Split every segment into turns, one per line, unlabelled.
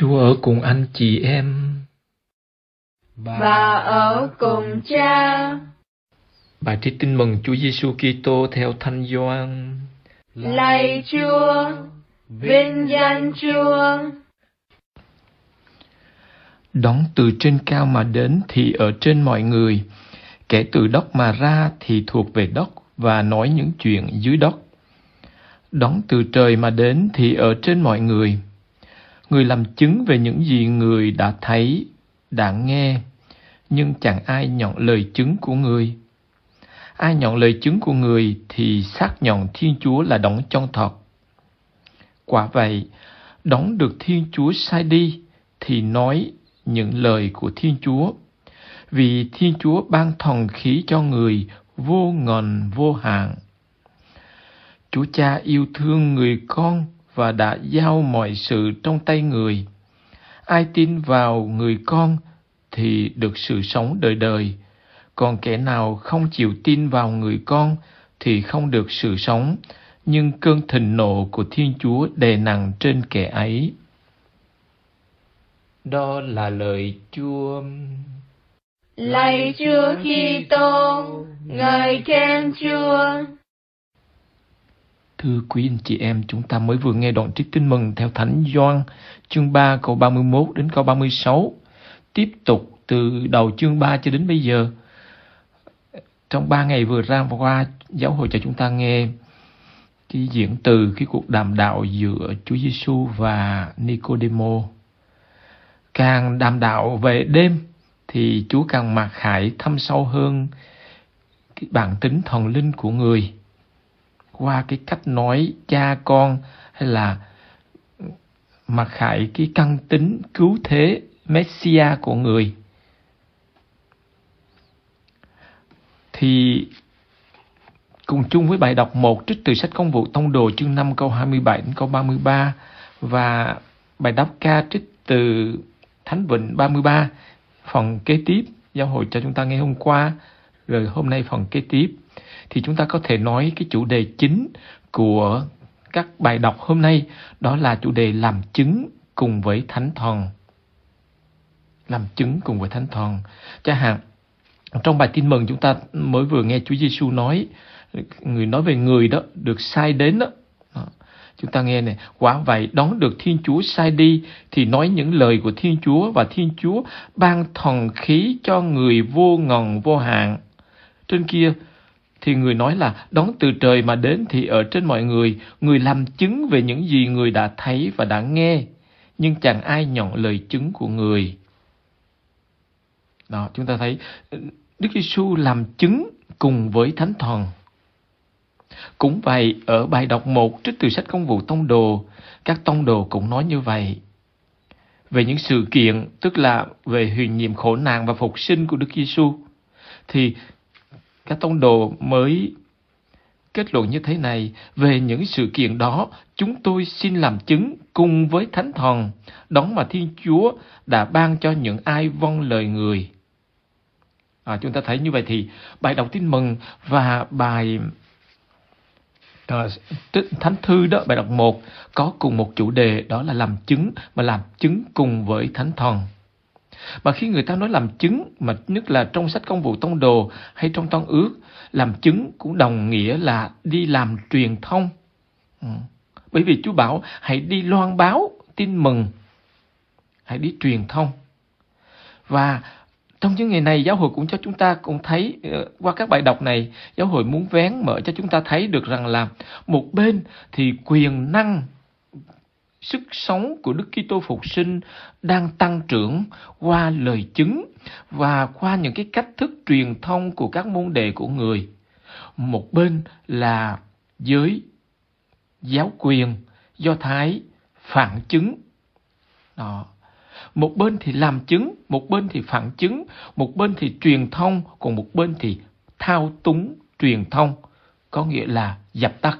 Chúa ở cùng anh chị em. Và ở cùng cha. Bài thi tin mừng Chúa Giêsu Kitô theo Thánh Gioan. Lạy Chúa, vinh danh Chúa. Đóng từ trên cao mà đến thì ở trên mọi người, kẻ từ đất mà ra thì thuộc về đất và nói những chuyện dưới đất. Đóng từ trời mà đến thì ở trên mọi người, người làm chứng về những gì người đã thấy đã nghe nhưng chẳng ai nhận lời chứng của người ai nhận lời chứng của người thì xác nhận thiên chúa là đấng chân thật quả vậy đón được thiên chúa sai đi thì nói những lời của thiên chúa vì thiên chúa ban thần khí cho người vô ngần vô hạn chúa cha yêu thương người con và đã giao mọi sự trong tay người ai tin vào người con thì được sự sống đời đời còn kẻ nào không chịu tin vào người con thì không được sự sống nhưng cơn thịnh nộ của thiên chúa đè nặng trên kẻ ấy đó là lời chúa lạy chúa Kitô, ngài khen chúa Thưa quý anh chị em, chúng ta mới vừa nghe đoạn trích tin mừng theo Thánh Gioan, chương 3 câu 31 đến câu 36. Tiếp tục từ đầu chương 3 cho đến bây giờ. Trong 3 ngày vừa ra qua, giáo hội cho chúng ta nghe cái diễn từ cái cuộc đàm đạo giữa Chúa Giêsu và Nicodemo. Càng đàm đạo về đêm thì Chúa càng mặc khải thâm sâu hơn cái bản tính thần linh của người – qua cái cách nói cha con hay là mặc khải cái căn tính cứu thế messia của người thì cùng chung với bài đọc một trích từ sách công vụ tông đồ chương 5 câu 27 đến câu 33 và bài đáp ca trích từ Thánh Vịnh 33 phần kế tiếp giáo hội cho chúng ta ngay hôm qua rồi hôm nay phần kế tiếp thì chúng ta có thể nói cái chủ đề chính của các bài đọc hôm nay đó là chủ đề làm chứng cùng với thánh thần làm chứng cùng với thánh thần chẳng hạn trong bài tin mừng chúng ta mới vừa nghe Chúa Giêsu nói người nói về người đó được sai đến đó chúng ta nghe này quả vậy đón được thiên chúa sai đi thì nói những lời của thiên chúa và thiên chúa ban thần khí cho người vô ngần vô hạn trên kia thì người nói là đón từ trời mà đến thì ở trên mọi người, người làm chứng về những gì người đã thấy và đã nghe, nhưng chẳng ai nhận lời chứng của người. Đó, chúng ta thấy Đức Giêsu làm chứng cùng với Thánh Thần. Cũng vậy, ở bài đọc 1 trích từ sách công vụ tông đồ, các tông đồ cũng nói như vậy. Về những sự kiện, tức là về huyền nhiệm khổ nạn và phục sinh của Đức Giêsu, thì các tông đồ mới kết luận như thế này về những sự kiện đó chúng tôi xin làm chứng cùng với thánh thần đón mà thiên chúa đã ban cho những ai vâng lời người à, chúng ta thấy như vậy thì bài đọc tin mừng và bài à, thánh thư đó bài đọc một có cùng một chủ đề đó là làm chứng mà làm chứng cùng với thánh thần mà khi người ta nói làm chứng, mà nhất là trong sách công vụ tông đồ hay trong tông ước, làm chứng cũng đồng nghĩa là đi làm truyền thông. Ừ. Bởi vì Chúa bảo hãy đi loan báo, tin mừng, hãy đi truyền thông. Và trong những ngày này giáo hội cũng cho chúng ta cũng thấy ờ, qua các bài đọc này giáo hội muốn vén mở cho chúng ta thấy được rằng là một bên thì quyền năng sức sống của Đức Kitô phục sinh đang tăng trưởng qua lời chứng và qua những cái cách thức truyền thông của các môn đệ của người. Một bên là giới giáo quyền do thái phản chứng đó một bên thì làm chứng một bên thì phản chứng một bên thì truyền thông còn một bên thì thao túng truyền thông có nghĩa là dập tắt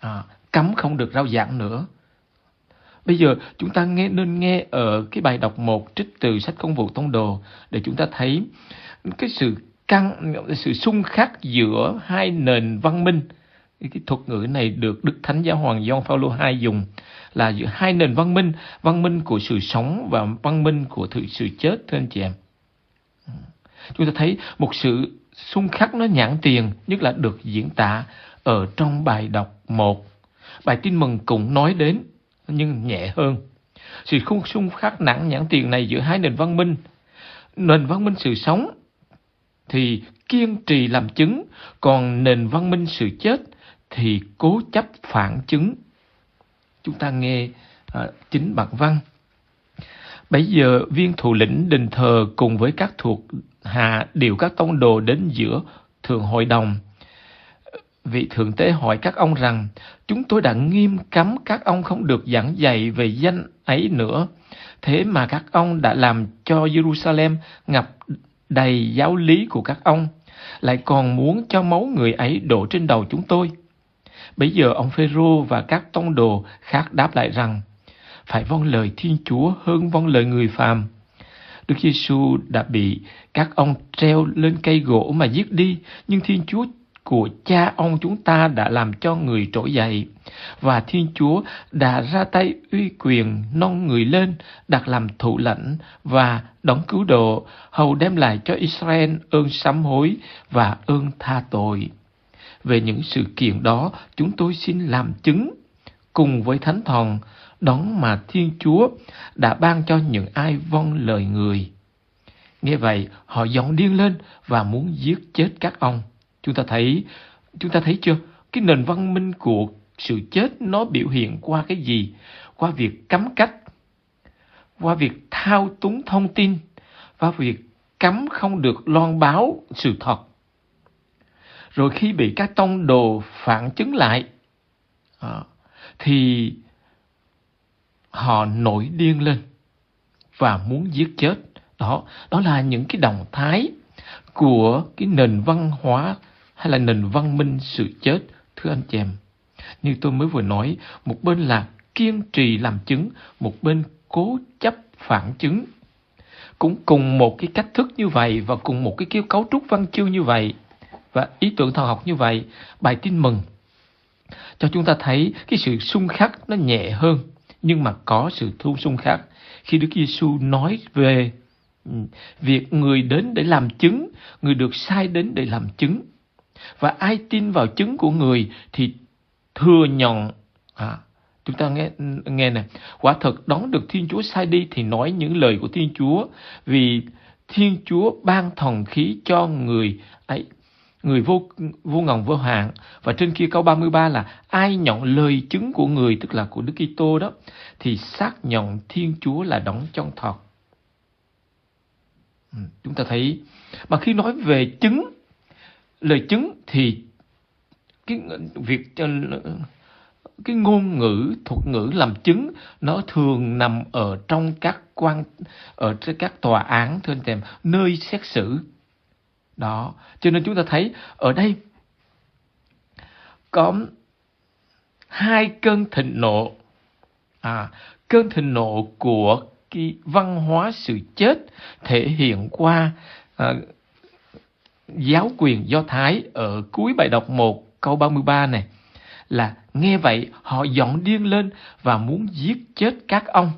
à, cấm không được rao giảng nữa Bây giờ chúng ta nghe nên nghe ở cái bài đọc một trích từ sách công vụ tông đồ để chúng ta thấy cái sự căng sự xung khắc giữa hai nền văn minh cái thuật ngữ này được Đức Thánh Giáo Hoàng John Paulo II dùng là giữa hai nền văn minh, văn minh của sự sống và văn minh của sự, sự chết thưa anh chị em. Chúng ta thấy một sự xung khắc nó nhãn tiền nhất là được diễn tả ở trong bài đọc 1. Bài tin mừng cũng nói đến nhưng nhẹ hơn. Sự khung xung khắc nặng nhãn tiền này giữa hai nền văn minh, nền văn minh sự sống thì kiên trì làm chứng, còn nền văn minh sự chết thì cố chấp phản chứng. Chúng ta nghe à, chính bản văn. Bây giờ viên thủ lĩnh đình thờ cùng với các thuộc hạ điều các tông đồ đến giữa thượng hội đồng Vị Thượng Tế hỏi các ông rằng, chúng tôi đã nghiêm cấm các ông không được giảng dạy về danh ấy nữa. Thế mà các ông đã làm cho Jerusalem ngập đầy giáo lý của các ông, lại còn muốn cho máu người ấy đổ trên đầu chúng tôi. Bây giờ ông Phêrô và các tông đồ khác đáp lại rằng, phải vâng lời Thiên Chúa hơn vâng lời người phàm. Đức Giêsu đã bị các ông treo lên cây gỗ mà giết đi, nhưng Thiên Chúa của cha ông chúng ta đã làm cho người trỗi dậy và Thiên Chúa đã ra tay uy quyền nâng người lên đặt làm thủ lãnh và đóng cứu độ hầu đem lại cho Israel ơn sám hối và ơn tha tội. Về những sự kiện đó chúng tôi xin làm chứng cùng với Thánh Thần đón mà Thiên Chúa đã ban cho những ai vâng lời người. Nghe vậy, họ giọng điên lên và muốn giết chết các ông. Chúng ta thấy, chúng ta thấy chưa? Cái nền văn minh của sự chết nó biểu hiện qua cái gì? Qua việc cấm cách, qua việc thao túng thông tin và việc cấm không được loan báo sự thật. Rồi khi bị các tông đồ phản chứng lại, à, thì họ nổi điên lên và muốn giết chết đó đó là những cái động thái của cái nền văn hóa hay là nền văn minh sự chết, thưa anh chị em. Như tôi mới vừa nói, một bên là kiên trì làm chứng, một bên cố chấp phản chứng. Cũng cùng một cái cách thức như vậy và cùng một cái kiểu cấu trúc văn chương như vậy và ý tưởng thần học như vậy, bài tin mừng cho chúng ta thấy cái sự xung khắc nó nhẹ hơn nhưng mà có sự thu xung khắc khi Đức Giêsu nói về ừ, việc người đến để làm chứng, người được sai đến để làm chứng và ai tin vào chứng của người thì thừa nhận à, chúng ta nghe nghe này quả thật đón được thiên chúa sai đi thì nói những lời của thiên chúa vì thiên chúa ban thần khí cho người ấy người vô vô ngần vô hạn và trên kia câu 33 là ai nhận lời chứng của người tức là của Đức Kitô đó thì xác nhận Thiên Chúa là đấng trong thật. Ừ, chúng ta thấy mà khi nói về chứng lời chứng thì cái việc cái ngôn ngữ thuật ngữ làm chứng nó thường nằm ở trong các quan ở các tòa án thưa anh em nơi xét xử đó cho nên chúng ta thấy ở đây có hai cơn thịnh nộ à, cơn thịnh nộ của cái văn hóa sự chết thể hiện qua à, giáo quyền Do Thái ở cuối bài đọc 1 câu 33 này là nghe vậy họ dọn điên lên và muốn giết chết các ông.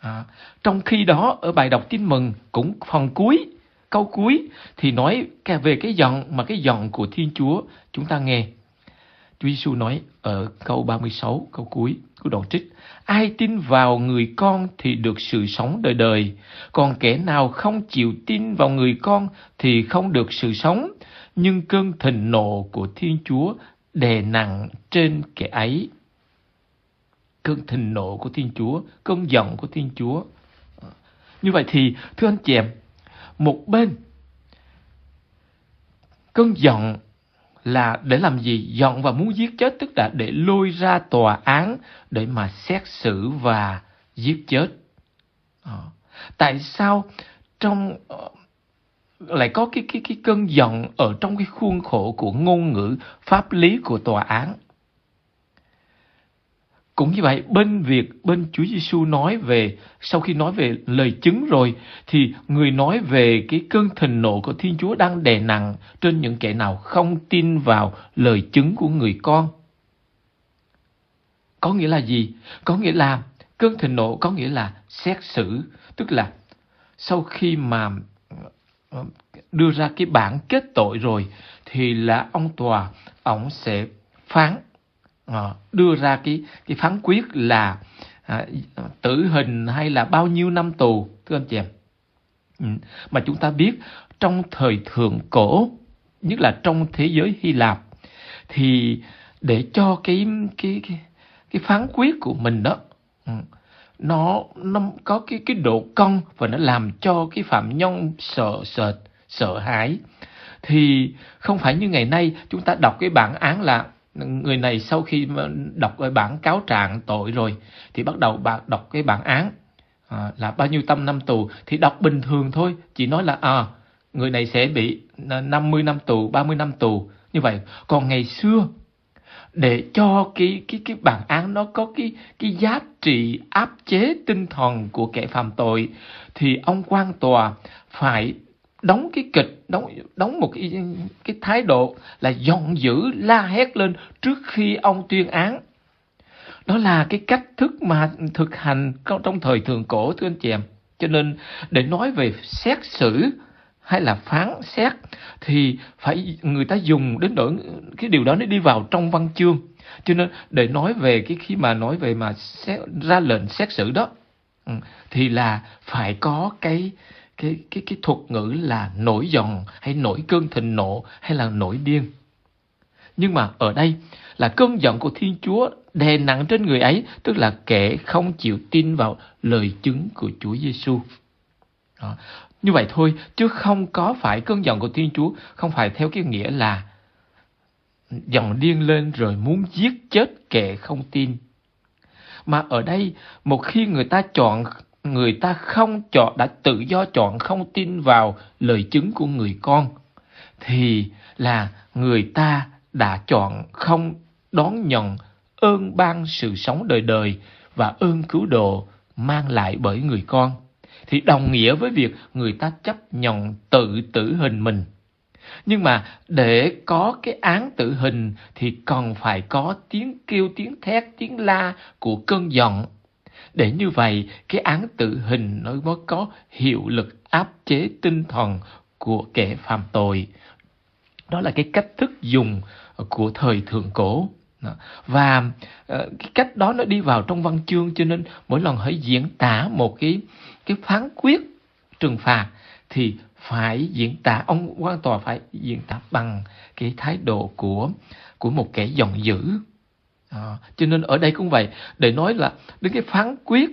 À, trong khi đó ở bài đọc tin mừng cũng phần cuối câu cuối thì nói về cái giọng mà cái giọng của Thiên Chúa chúng ta nghe Chúa Giêsu nói ở câu 36, câu cuối của đoạn trích. Ai tin vào người con thì được sự sống đời đời, còn kẻ nào không chịu tin vào người con thì không được sự sống, nhưng cơn thịnh nộ của Thiên Chúa đè nặng trên kẻ ấy. Cơn thịnh nộ của Thiên Chúa, cơn giận của Thiên Chúa. Như vậy thì, thưa anh chị em, một bên cơn giận là để làm gì dọn và muốn giết chết tức là để lôi ra tòa án để mà xét xử và giết chết à. tại sao trong ờ, lại có cái cái cái cơn giận ở trong cái khuôn khổ của ngôn ngữ pháp lý của tòa án cũng như vậy, bên việc bên Chúa Giêsu nói về sau khi nói về lời chứng rồi thì người nói về cái cơn thịnh nộ của Thiên Chúa đang đè nặng trên những kẻ nào không tin vào lời chứng của người con. Có nghĩa là gì? Có nghĩa là cơn thịnh nộ có nghĩa là xét xử, tức là sau khi mà ờ, đưa ra cái bản kết tội rồi thì là ông tòa ông sẽ phán Ờ, đưa ra cái cái phán quyết là à, tử hình hay là bao nhiêu năm tù thưa anh chị em ừ. mà chúng ta biết trong thời thượng cổ nhất là trong thế giới Hy Lạp thì để cho cái cái cái, cái phán quyết của mình đó ừ, nó nó có cái cái độ cong và nó làm cho cái phạm nhân sợ sệt sợ hãi thì không phải như ngày nay chúng ta đọc cái bản án là người này sau khi đọc cái bản cáo trạng tội rồi thì bắt đầu đọc cái bản án à, là bao nhiêu tâm năm tù thì đọc bình thường thôi chỉ nói là à, người này sẽ bị 50 à, năm tù 30 năm tù như vậy còn ngày xưa để cho cái cái cái bản án nó có cái cái giá trị áp chế tinh thần của kẻ phạm tội thì ông quan tòa phải đóng cái kịch đóng đóng một cái cái thái độ là giận dữ la hét lên trước khi ông tuyên án đó là cái cách thức mà thực hành trong thời thượng cổ thưa anh chị em cho nên để nói về xét xử hay là phán xét thì phải người ta dùng đến nỗi cái điều đó nó đi vào trong văn chương cho nên để nói về cái khi mà nói về mà xét, ra lệnh xét xử đó ừ, thì là phải có cái cái cái cái thuật ngữ là nổi giòn hay nổi cơn thịnh nộ hay là nổi điên. Nhưng mà ở đây là cơn giận của Thiên Chúa đè nặng trên người ấy, tức là kẻ không chịu tin vào lời chứng của Chúa Giêsu. Như vậy thôi, chứ không có phải cơn giận của Thiên Chúa, không phải theo cái nghĩa là giận điên lên rồi muốn giết chết kẻ không tin. Mà ở đây, một khi người ta chọn người ta không chọn đã tự do chọn không tin vào lời chứng của người con thì là người ta đã chọn không đón nhận ơn ban sự sống đời đời và ơn cứu độ mang lại bởi người con thì đồng nghĩa với việc người ta chấp nhận tự tử hình mình nhưng mà để có cái án tử hình thì còn phải có tiếng kêu tiếng thét tiếng la của cơn giận để như vậy, cái án tử hình nó mới có hiệu lực áp chế tinh thần của kẻ phạm tội. Đó là cái cách thức dùng của thời thượng cổ và ờ, cái cách đó nó đi vào trong văn chương cho nên mỗi lần hãy diễn tả một cái cái phán quyết trừng phạt thì phải diễn tả ông quan tòa phải diễn tả bằng cái thái độ của của một kẻ giận dữ à, cho nên ở đây cũng vậy để nói là đến cái phán quyết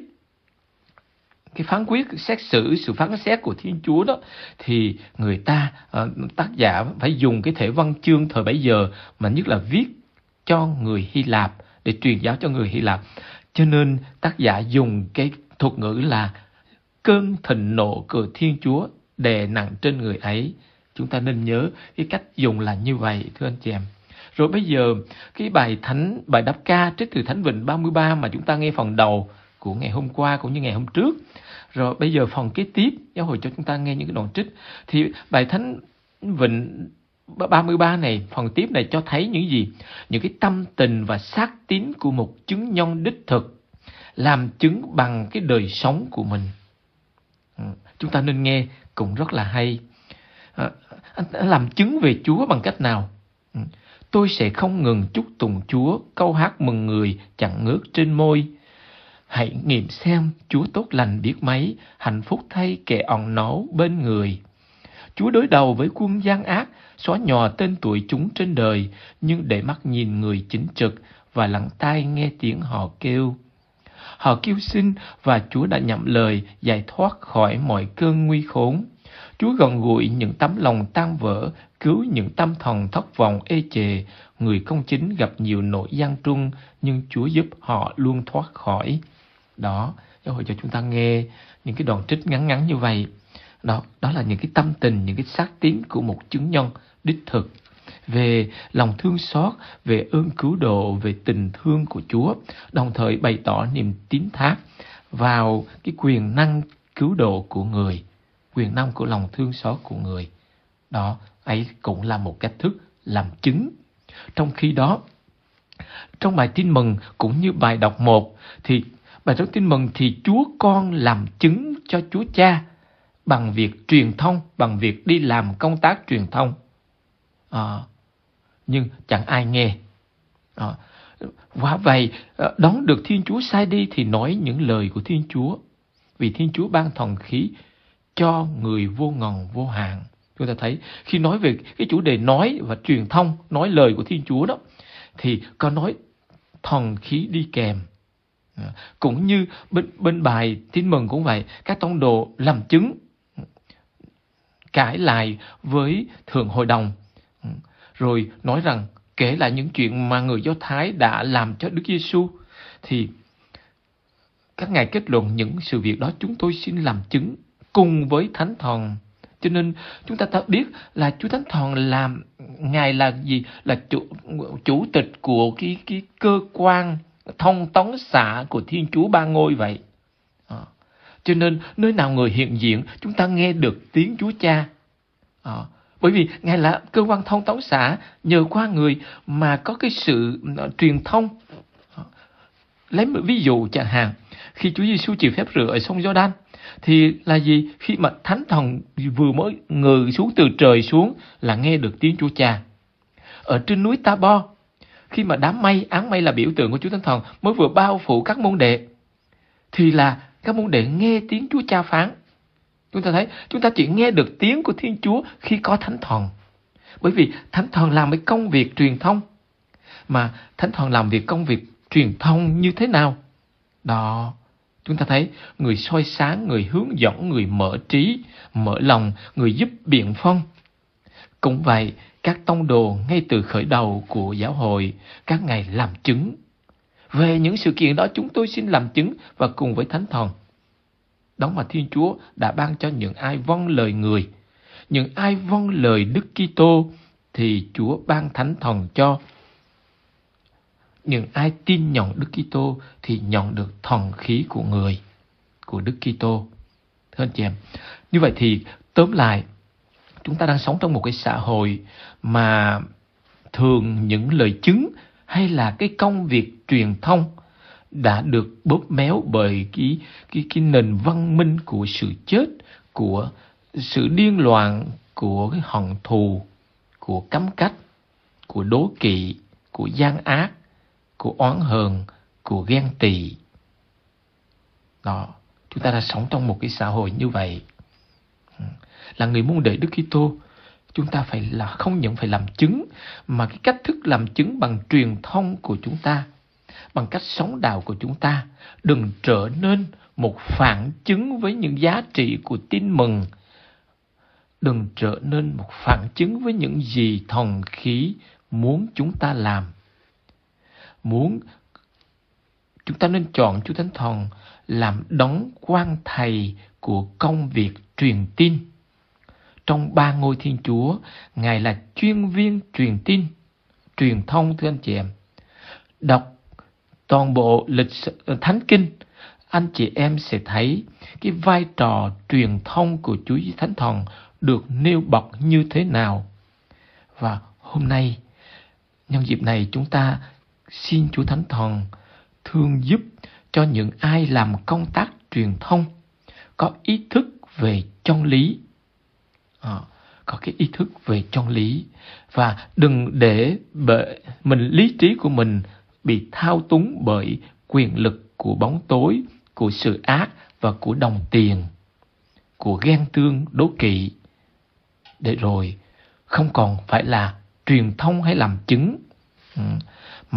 cái phán quyết xét xử sự phán xét của thiên chúa đó thì người ta ờ, tác giả phải dùng cái thể văn chương thời bấy giờ mà nhất là viết cho người hy lạp để truyền giáo cho người hy lạp cho nên tác giả dùng cái thuật ngữ là cơn thịnh nộ của thiên chúa đè nặng trên người ấy chúng ta nên nhớ cái cách dùng là như vậy thưa anh chị em rồi bây giờ cái bài thánh bài đáp ca trích từ Thánh Vịnh 33 mà chúng ta nghe phần đầu của ngày hôm qua cũng như ngày hôm trước. Rồi bây giờ phần kế tiếp giáo hội cho chúng ta nghe những cái đoạn trích thì bài Thánh Vịnh 33 này, phần tiếp này cho thấy những gì? Những cái tâm tình và xác tín của một chứng nhân đích thực làm chứng bằng cái đời sống của mình. Ừ, chúng ta nên nghe cũng rất là hay. À, anh làm chứng về Chúa bằng cách nào? Ừ, tôi sẽ không ngừng chúc tùng Chúa câu hát mừng người chẳng ngước trên môi. Hãy nghiệm xem Chúa tốt lành biết mấy, hạnh phúc thay kẻ ỏn náu bên người. Chúa đối đầu với quân gian ác, xóa nhòa tên tuổi chúng trên đời, nhưng để mắt nhìn người chính trực và lắng tai nghe tiếng họ kêu. Họ kêu xin và Chúa đã nhậm lời giải thoát khỏi mọi cơn nguy khốn. Chúa gần gũi những tấm lòng tan vỡ, cứu những tâm thần thất vọng ê chề. Người công chính gặp nhiều nỗi gian trung, nhưng Chúa giúp họ luôn thoát khỏi. Đó, giáo hội cho chúng ta nghe những cái đoạn trích ngắn ngắn như vậy. Đó, đó là những cái tâm tình, những cái xác tín của một chứng nhân đích thực về lòng thương xót, về ơn cứu độ, về tình thương của Chúa, đồng thời bày tỏ niềm tín thác vào cái quyền năng cứu độ của người quyền năng của lòng thương xót của người. Đó, ấy cũng là một cách thức làm chứng. Trong khi đó, trong bài tin mừng cũng như bài đọc một thì bài trong tin mừng thì Chúa con làm chứng cho Chúa cha bằng việc truyền thông, bằng việc đi làm công tác truyền thông. À, nhưng chẳng ai nghe. À, quả vậy, ờ, đón được Thiên Chúa sai đi thì nói những lời của Thiên Chúa. Vì Thiên Chúa ban thần khí cho người vô ngần vô hạn chúng ta thấy khi nói về cái chủ đề nói và truyền thông nói lời của thiên chúa đó thì có nói thần khí đi kèm à, cũng như bên, bên bài tin mừng cũng vậy các tông đồ làm chứng cãi lại với thượng hội đồng ừ, rồi nói rằng kể lại những chuyện mà người do thái đã làm cho đức giêsu thì các ngài kết luận những sự việc đó chúng tôi xin làm chứng cùng với Thánh Thần. Cho nên chúng ta ta biết là Chúa Thánh Thần làm ngài là gì là chủ, chủ tịch của cái cái cơ quan thông tống xã của Thiên Chúa Ba Ngôi vậy. À. Cho nên nơi nào người hiện diện chúng ta nghe được tiếng Chúa Cha. À. Bởi vì ngài là cơ quan thông tống xã nhờ qua người mà có cái sự ờ, truyền thông. À. Lấy một ví dụ chẳng hạn khi Chúa Giêsu chịu phép rửa ở sông Giô-đanh thì là gì? Khi mà Thánh Thần vừa mới ngừ xuống từ trời xuống là nghe được tiếng Chúa Cha. Ở trên núi Ta Bo, khi mà đám mây, áng mây là biểu tượng của Chúa Thánh Thần mới vừa bao phủ các môn đệ, thì là các môn đệ nghe tiếng Chúa Cha phán. Chúng ta thấy, chúng ta chỉ nghe được tiếng của Thiên Chúa khi có Thánh Thần. Bởi vì Thánh Thần làm cái công việc truyền thông. Mà Thánh Thần làm việc công việc truyền thông như thế nào? Đó chúng ta thấy người soi sáng người hướng dẫn người mở trí mở lòng người giúp biện phong cũng vậy các tông đồ ngay từ khởi đầu của giáo hội các ngài làm chứng về những sự kiện đó chúng tôi xin làm chứng và cùng với thánh thần đó mà thiên chúa đã ban cho những ai vâng lời người những ai vâng lời đức kitô thì chúa ban thánh thần cho những ai tin nhận Đức Kitô thì nhận được thần khí của người của Đức Kitô. Thưa anh chị em, như vậy thì tóm lại chúng ta đang sống trong một cái xã hội mà thường những lời chứng hay là cái công việc truyền thông đã được bóp méo bởi cái cái cái nền văn minh của sự chết của sự điên loạn của cái hận thù của cấm cách của đố kỵ của gian ác của oán hờn, của ghen tị. Đó, chúng ta đã sống trong một cái xã hội như vậy. Là người muốn đợi Đức Kitô, chúng ta phải là không những phải làm chứng mà cái cách thức làm chứng bằng truyền thông của chúng ta, bằng cách sống đạo của chúng ta đừng trở nên một phản chứng với những giá trị của tin mừng đừng trở nên một phản chứng với những gì thần khí muốn chúng ta làm muốn chúng ta nên chọn Chúa Thánh Thần làm đấng quan thầy của công việc truyền tin. Trong ba ngôi Thiên Chúa, Ngài là chuyên viên truyền tin, truyền thông thưa anh chị em. Đọc toàn bộ lịch sử, ờ, thánh kinh, anh chị em sẽ thấy cái vai trò truyền thông của Chúa Thánh Thần được nêu bật như thế nào. Và hôm nay, nhân dịp này chúng ta xin Chúa Thánh Thần thương giúp cho những ai làm công tác truyền thông có ý thức về chân lý à, có cái ý thức về chân lý và đừng để bệ, mình lý trí của mình bị thao túng bởi quyền lực của bóng tối của sự ác và của đồng tiền của ghen tương đố kỵ để rồi không còn phải là truyền thông hay làm chứng ừ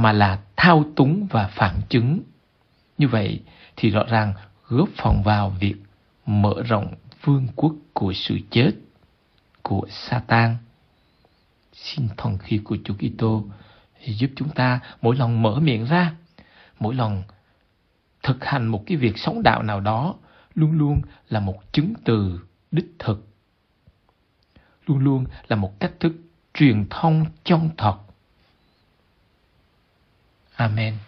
mà là thao túng và phản chứng. Như vậy thì rõ ràng góp phần vào việc mở rộng vương quốc của sự chết của Satan. Xin thần khi của Chúa Kitô giúp chúng ta mỗi lần mở miệng ra, mỗi lần thực hành một cái việc sống đạo nào đó luôn luôn là một chứng từ đích thực. Luôn luôn là một cách thức truyền thông chân thật Amen.